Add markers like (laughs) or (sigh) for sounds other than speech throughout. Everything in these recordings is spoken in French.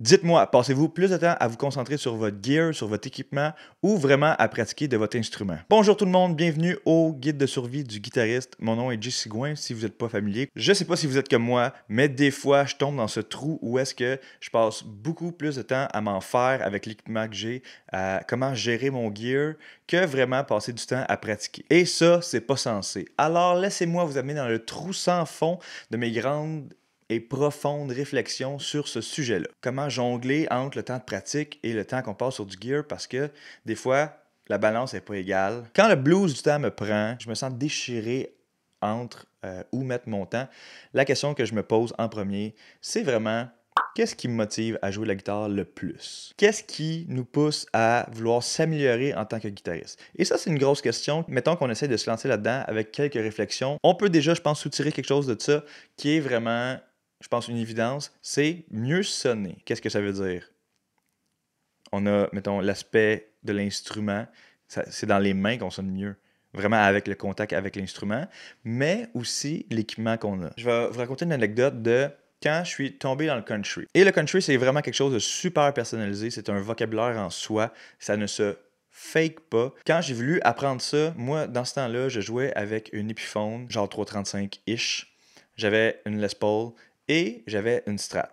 Dites-moi, passez-vous plus de temps à vous concentrer sur votre gear, sur votre équipement ou vraiment à pratiquer de votre instrument? Bonjour tout le monde, bienvenue au guide de survie du guitariste. Mon nom est Jesse Sigouin si vous n'êtes pas familier. Je ne sais pas si vous êtes comme moi, mais des fois je tombe dans ce trou où est-ce que je passe beaucoup plus de temps à m'en faire avec l'équipement que j'ai, à comment gérer mon gear, que vraiment passer du temps à pratiquer. Et ça, c'est pas censé. Alors laissez-moi vous amener dans le trou sans fond de mes grandes et profonde réflexion sur ce sujet-là. Comment jongler entre le temps de pratique et le temps qu'on passe sur du gear parce que des fois, la balance n'est pas égale. Quand le blues du temps me prend, je me sens déchiré entre euh, où mettre mon temps. La question que je me pose en premier, c'est vraiment Qu'est-ce qui me motive à jouer la guitare le plus? Qu'est-ce qui nous pousse à vouloir s'améliorer en tant que guitariste? Et ça, c'est une grosse question. Mettons qu'on essaie de se lancer là-dedans avec quelques réflexions. On peut déjà, je pense, soutirer quelque chose de ça qui est vraiment je pense, une évidence, c'est mieux sonner. Qu'est-ce que ça veut dire? On a, mettons, l'aspect de l'instrument. C'est dans les mains qu'on sonne mieux vraiment avec le contact avec l'instrument, mais aussi l'équipement qu'on a. Je vais vous raconter une anecdote de quand je suis tombé dans le country. Et le country, c'est vraiment quelque chose de super personnalisé, c'est un vocabulaire en soi, ça ne se fake pas. Quand j'ai voulu apprendre ça, moi, dans ce temps-là, je jouais avec une Epiphone, genre 335-ish. J'avais une Les Paul, et j'avais une strat.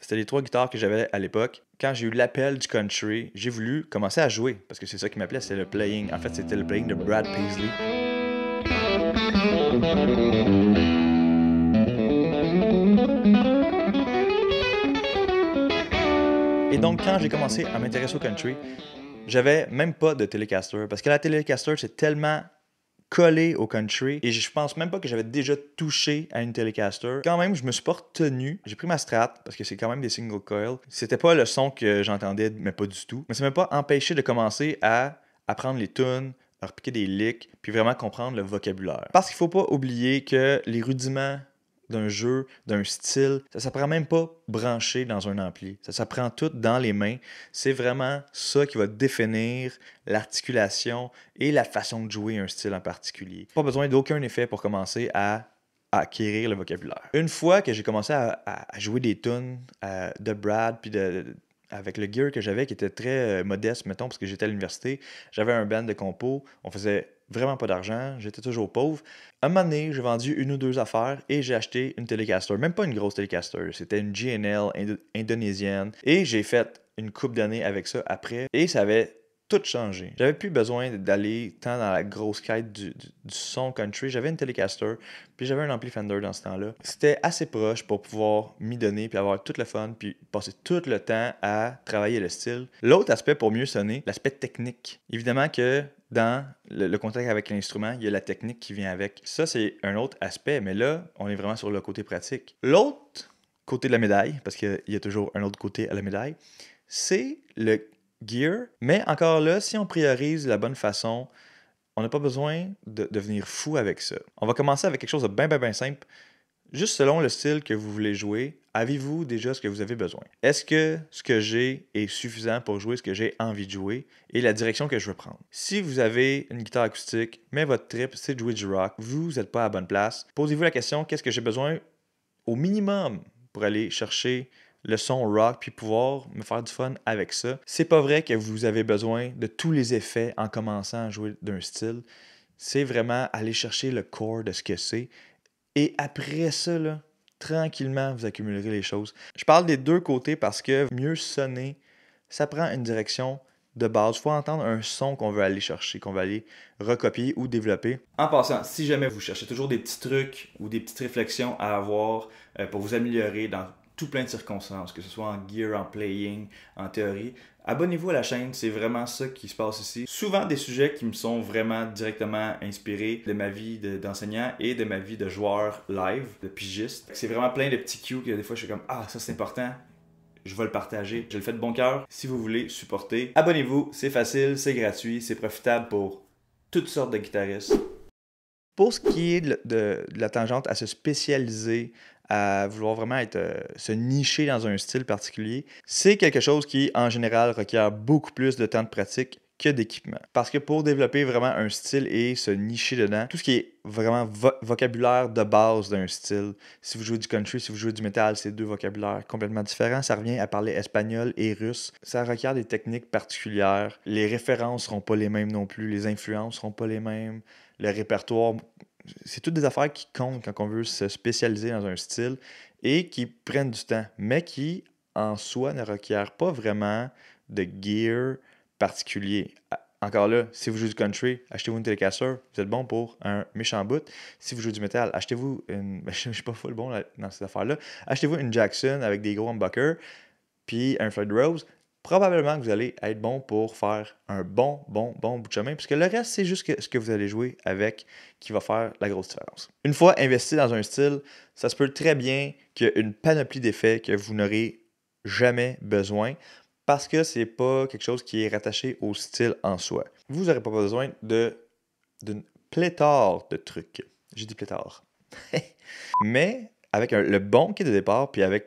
C'était les trois guitares que j'avais à l'époque. Quand j'ai eu l'appel du country, j'ai voulu commencer à jouer parce que c'est ça qui m'appelait, c'était le playing. En fait, c'était le playing de Brad Paisley. Et donc, quand j'ai commencé à m'intéresser au country, j'avais même pas de Telecaster parce que la Telecaster, c'est tellement collé au country et je pense même pas que j'avais déjà touché à une Telecaster. Quand même, je me suis pas retenu. J'ai pris ma Strat parce que c'est quand même des single coil. C'était pas le son que j'entendais, mais pas du tout. Mais ça m'a pas empêché de commencer à apprendre les tunes, à piquer des licks, puis vraiment comprendre le vocabulaire. Parce qu'il faut pas oublier que les rudiments d'un jeu, d'un style. Ça s'apprend même pas branché dans un ampli. Ça s'apprend tout dans les mains. C'est vraiment ça qui va définir l'articulation et la façon de jouer un style en particulier. Pas besoin d'aucun effet pour commencer à acquérir le vocabulaire. Une fois que j'ai commencé à, jouer des tunes euh, de Brad puis de, avec le gear que j'avais, qui était très euh, modeste, mettons, parce que j'étais à l'université, j'avais un band de compo, on faisait vraiment pas d'argent, j'étais toujours pauvre. Un moment donné, j'ai vendu une ou deux affaires et j'ai acheté une Telecaster, même pas une grosse Telecaster, c'était une GNL indonésienne et j'ai fait une coupe d'années avec ça après et ça avait tout changé. J'avais plus besoin d'aller tant dans la grosse quête du, son country. J'avais une Telecaster, puis j'avais un ampli Fender dans ce temps-là. C'était assez proche pour pouvoir m'y donner, puis avoir tout le fun, puis passer tout le temps à travailler le style. L'autre aspect pour mieux sonner, l'aspect technique. Évidemment que dans le, contact avec l'instrument, il y a la technique qui vient avec. Ça, c'est un autre aspect, mais là, on est vraiment sur le côté pratique. L'autre côté de la médaille, parce qu'il y a toujours un autre côté à la médaille, c'est le gear. Mais encore là, si on priorise la bonne façon, on n'a pas besoin de devenir fou avec ça. On va commencer avec quelque chose de bien, bien, bien simple. Juste selon le style que vous voulez jouer, avez-vous déjà ce que vous avez besoin? Est-ce que ce que j'ai est suffisant pour jouer ce que j'ai envie de jouer et la direction que je veux prendre? Si vous avez une guitare acoustique, mais votre trip c'est de jouer du rock, vous n'êtes pas à la bonne place, posez-vous la question qu'est-ce que j'ai besoin au minimum pour aller chercher le son rock puis pouvoir me faire du fun avec ça. C'est pas vrai que vous avez besoin de tous les effets en commençant à jouer d'un style. C'est vraiment aller chercher le core de ce que c'est et après ça, tranquillement, vous accumulerez les choses. Je parle des deux côtés parce que mieux sonner, ça prend une direction de base. Il faut entendre un son qu'on veut aller chercher, qu'on va aller recopier ou développer. En passant, si jamais vous cherchez toujours des petits trucs ou des petites réflexions à avoir euh, pour vous améliorer dans tout plein de circonstances, que ce soit en gear, en playing, en théorie, Abonnez-vous à la chaîne, c'est vraiment ça qui se passe ici. Souvent des sujets qui me sont vraiment directement inspirés de ma vie d'enseignant et de ma vie de joueur live, de pigiste. C'est vraiment plein de petits cues que des fois je suis comme Ah, ça c'est important, je vais le partager. Je le fais de bon cœur. Si vous voulez supporter, abonnez-vous, c'est facile, c'est gratuit, c'est profitable pour toutes sortes de guitaristes. Pour ce qui est de la tangente à se spécialiser à vouloir vraiment euh, se nicher dans un style particulier, c'est quelque chose qui, en général, requiert beaucoup plus de temps de pratique que d'équipement. Parce que pour développer vraiment un style et se nicher dedans, tout ce qui est vraiment vocabulaire de base d'un style, si vous jouez du country, si vous jouez du métal, c'est deux vocabulaires complètement différents. Ça revient à parler espagnol et russe. Ça requiert des techniques particulières. Les références seront pas les mêmes non plus, les influences seront pas les mêmes. Le répertoire c'est toutes des affaires qui comptent quand on veut se spécialiser dans un style et qui prennent du temps, mais qui, en soi, ne requièrent pas vraiment de gear particulier. Ah, encore là, si vous jouez du country, achetez-vous une télécasseur, vous êtes bon pour un méchant boot. Si vous jouez du métal, achetez-vous une. (laughs) Ben, je ne suis pas full bon dans cette affaire-là. Achetez-vous une Jackson avec des gros humbuckers, puis un Floyd Rose, probablement que vous allez être bon pour faire un bon, bon, bon bout de chemin, puisque le reste, c'est juste ce que vous allez jouer avec qui va faire la grosse différence. Une fois investi dans un style, ça se peut très bien qu'il y ait une panoplie d'effets que vous n'aurez jamais besoin parce que c'est pas quelque chose qui est rattaché au style en soi. Vous n'aurez pas besoin d'une pléthore de trucs. J'ai dit pléthore. (laughs) Mais avec le bon kit de départ, puis avec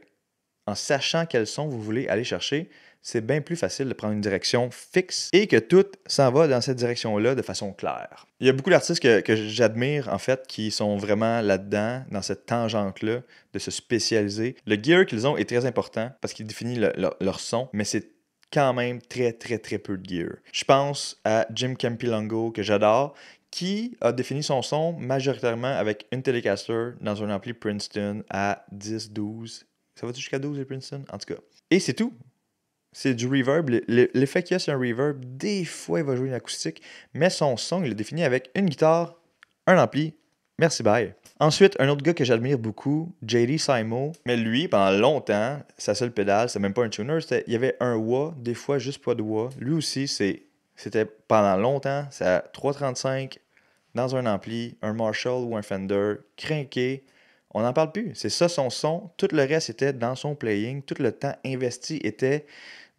en sachant quels sons vous voulez aller chercher, c'est bien plus facile de prendre une direction fixe et que tout s'en va dans cette direction-là de façon claire. Il y a beaucoup d'artistes que, j'admire, en fait, qui sont vraiment là-dedans, dans cette tangente-là, de se spécialiser. Le gear qu'ils ont est très important parce qu'il définit leur son, mais c'est quand même très, très, très peu de gear. Je pense à Jim Campilongo, que j'adore, qui a défini son son majoritairement avec une Telecaster dans un ampli Princeton à 10, 12. Ça va jusqu'à 12 et Princeton? En tout cas. Et c'est tout. C'est du reverb. L'effet qu'il y a, c'est un reverb. Des fois, il va jouer une acoustique, mais son son, il est défini avec une guitare, un ampli. Merci, bye. Ensuite, un autre gars que j'admire beaucoup, JD Simo. Mais lui, pendant longtemps, sa seule pédale, c'est même pas un tuner, il y avait un wah, des fois juste pas de wah. Lui aussi, c'était pendant longtemps, c'est à 335 dans un ampli, un Marshall ou un Fender, crinqué, on n'en parle plus. C'est ça son son. Tout le reste était dans son playing. Tout le temps investi était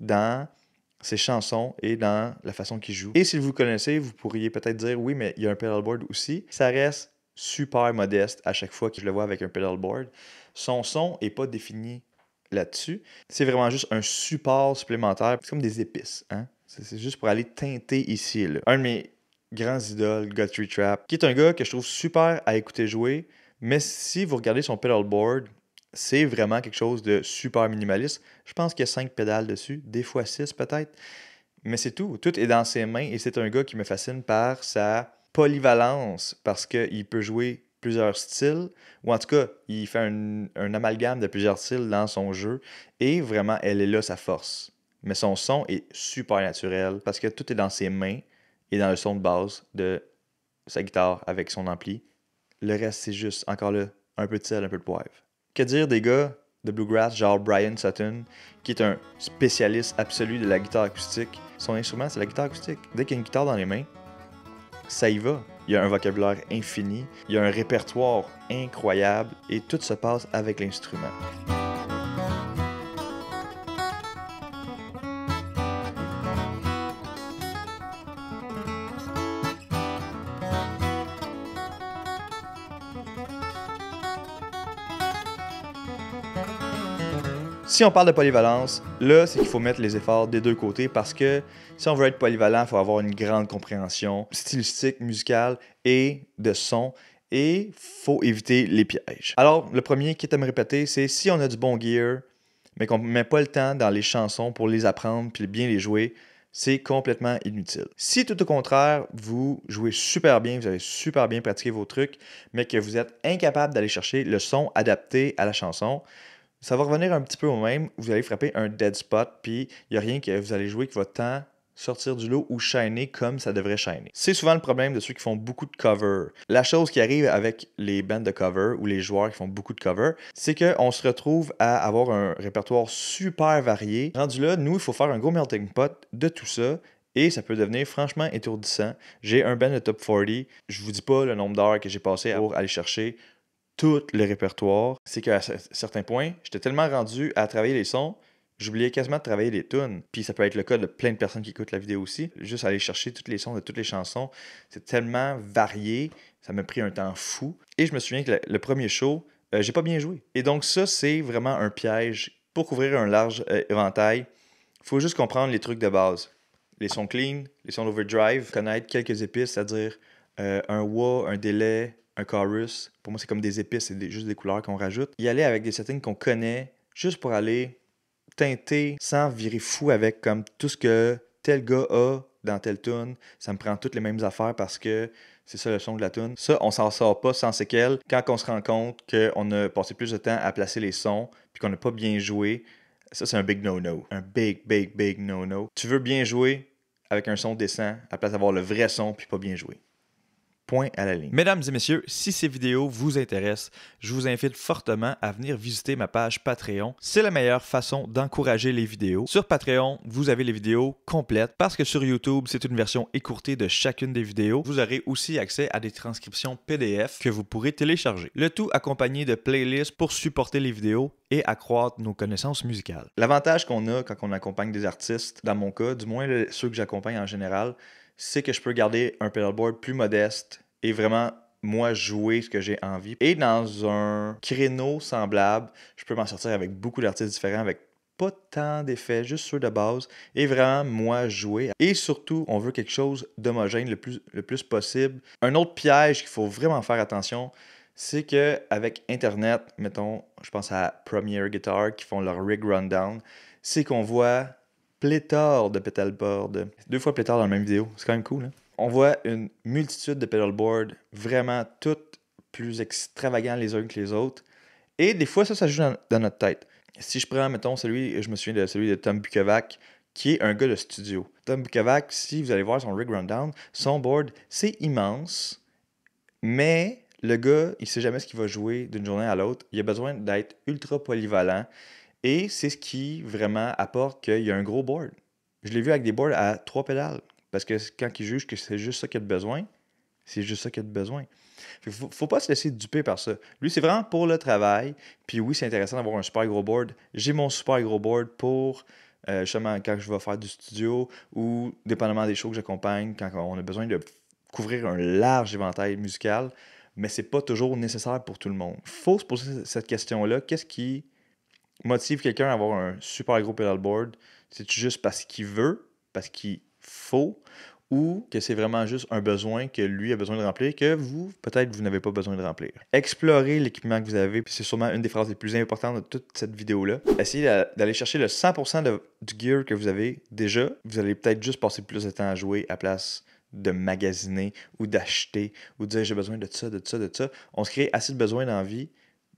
dans ses chansons et dans la façon qu'il joue. Et si vous le connaissez, vous pourriez peut-être dire oui, mais il y a un pedalboard aussi. Ça reste super modeste à chaque fois que je le vois avec un pedalboard. Son son n'est pas défini là-dessus. C'est vraiment juste un support supplémentaire. C'est comme des épices. Hein. C'est juste pour aller teinter ici Un de mes grands idoles, Guthrie Trap, qui est un gars que je trouve super à écouter jouer. Mais si vous regardez son pedalboard, c'est vraiment quelque chose de super minimaliste. Je pense qu'il y a cinq pédales dessus, des fois six peut-être. Mais c'est tout. Tout est dans ses mains et c'est un gars qui me fascine par sa polyvalence parce qu'il peut jouer plusieurs styles, ou en tout cas, il fait un, un, amalgame de plusieurs styles dans son jeu, et vraiment, elle est là sa force. Mais son son est super naturel parce que tout est dans ses mains et dans le son de base de sa guitare avec son ampli le reste, c'est juste, encore là, un peu de sel, un peu de poivre. Que dire des gars de bluegrass, genre Brian Sutton, qui est un spécialiste absolu de la guitare acoustique. Son instrument, c'est la guitare acoustique. Dès qu'il y a une guitare dans les mains, ça y va. Il y a un vocabulaire infini, il y a un répertoire incroyable et tout se passe avec l'instrument. Si on parle de polyvalence, là, c'est qu'il faut mettre les efforts des deux côtés parce que si on veut être polyvalent, il faut avoir une grande compréhension stylistique, musicale et de son et faut éviter les pièges. Alors, le premier qui est à me répéter, c'est si on a du bon gear, mais qu'on ne met pas le temps dans les chansons pour les apprendre puis bien les jouer, c'est complètement inutile. Si tout au contraire, vous jouez super bien, vous avez super bien pratiqué vos trucs, mais que vous êtes incapable d'aller chercher le son adapté à la chanson, ça va revenir un petit peu au même. Vous allez frapper un dead spot, puis il n'y a rien que vous allez jouer qui va tant sortir du lot ou shiner comme ça devrait shiner. C'est souvent le problème de ceux qui font beaucoup de cover. La chose qui arrive avec les bandes de cover ou les joueurs qui font beaucoup de cover, c'est qu'on se retrouve à avoir un répertoire super varié. Rendu là, nous, il faut faire un gros melting pot de tout ça. Et ça peut devenir franchement étourdissant. J'ai un band de top 40. Je vous dis pas le nombre d'heures que j'ai passé pour aller chercher tout le répertoire, c'est qu'à certains points, j'étais tellement rendu à travailler les sons, j'oubliais quasiment de travailler les tunes. Puis ça peut être le cas de plein de personnes qui écoutent la vidéo aussi. Juste aller chercher tous les sons de toutes les chansons, c'est tellement varié, ça m'a pris un temps fou. Et je me souviens que le, premier show, euh, j'ai pas bien joué. Et donc ça, c'est vraiment un piège. Pour couvrir un large éventail, euh, éventail, faut juste comprendre les trucs de base. Les sons clean, les sons overdrive, connaître quelques épices, c'est-à-dire euh, un wah, un délai, un chorus. Pour moi, c'est comme des épices, c'est juste des couleurs qu'on rajoute. Y aller avec des settings qu'on connaît, juste pour aller teinter sans virer fou avec comme tout ce que tel gars a dans telle tune. Ça me prend toutes les mêmes affaires parce que c'est ça le son de la tune. Ça, on s'en sort pas sans séquelles quand on se rend compte qu'on a passé plus de temps à placer les sons puis qu'on n'a pas bien joué. Ça, c'est un big no-no. Un big, big, big no-no. Tu veux bien jouer avec un son décent, à place d'avoir le vrai son puis pas bien joué. Point à la ligne. Mesdames et messieurs, si ces vidéos vous intéressent, je vous invite fortement à venir visiter ma page Patreon. C'est la meilleure façon d'encourager les vidéos. Sur Patreon, vous avez les vidéos complètes parce que sur YouTube, c'est une version écourtée de chacune des vidéos. Vous aurez aussi accès à des transcriptions PDF que vous pourrez télécharger. Le tout accompagné de playlists pour supporter les vidéos et accroître nos connaissances musicales. L'avantage qu'on a quand on accompagne des artistes, dans mon cas, du moins ceux que j'accompagne en général, c'est que je peux garder un pedalboard plus modeste et vraiment moi jouer ce que j'ai envie. Et dans un créneau semblable, je peux m'en sortir avec beaucoup d'artistes différents, avec pas tant d'effets, juste ceux de base, et vraiment moi jouer. Et surtout, on veut quelque chose d'homogène le plus, le plus possible. Un autre piège qu'il faut vraiment faire attention, c'est que avec Internet, mettons, je pense à Premier Guitar qui font leur rig rundown, c'est qu'on voit pléthore de boards, Deux fois pléthore dans la même vidéo. C'est quand même cool. Hein. On voit une multitude de boards, vraiment toutes plus extravagantes les uns que les autres. Et des fois, ça, ça joue dans, dans notre tête. Si je prends, mettons, celui, je me souviens de celui de Tom Bukovac, qui est un gars de studio. Tom Bukovac, si vous allez voir son rig rundown, son board, c'est immense, mais le gars, il sait jamais ce qu'il va jouer d'une journée à l'autre. Il a besoin d'être ultra polyvalent. Et c'est ce qui vraiment apporte qu'il y a un gros board. Je l'ai vu avec des boards à trois pédales. Parce que quand ils jugent que c'est juste ça qu'il a de besoin, c'est juste ça qu'il a de besoin. Il faut, faut pas se laisser duper par ça. Lui, c'est vraiment pour le travail. Puis oui, c'est intéressant d'avoir un super gros board. J'ai mon super gros board pour euh, justement quand je vais faire du studio ou dépendamment des shows que j'accompagne, quand on a besoin de couvrir un large éventail musical. Mais c'est pas toujours nécessaire pour tout le monde. Faut se poser cette question-là. Qu'est-ce qui motive quelqu'un à avoir un super gros pedal board, c'est juste parce qu'il veut, parce qu'il faut, ou que c'est vraiment juste un besoin que lui a besoin de remplir, que vous, peut-être, vous n'avez pas besoin de remplir. Explorez l'équipement que vous avez, puis c'est sûrement une des phrases les plus importantes de toute cette vidéo-là. Essayez d'aller chercher le 100% de, du gear que vous avez déjà. Vous allez peut-être juste passer plus de temps à jouer à place de magasiner ou d'acheter ou de dire j'ai besoin de ça, de ça, de ça. On se crée assez de besoins dans vie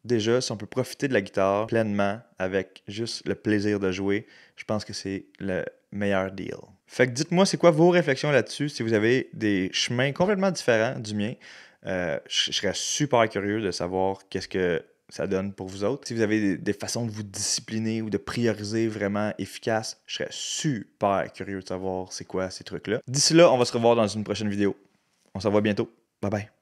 déjà, si on peut profiter de la guitare pleinement avec juste le plaisir de jouer, je pense que c'est le meilleur deal. Fait que dites-moi, c'est quoi vos réflexions là-dessus? Si vous avez des chemins complètement différents du mien, euh, je, serais super curieux de savoir qu'est-ce que ça donne pour vous autres. Si vous avez des, façons de vous discipliner ou de prioriser vraiment efficace, je serais super curieux de savoir c'est quoi ces trucs-là. D'ici là, on va se revoir dans une prochaine vidéo. On se revoit bientôt. Bye bye.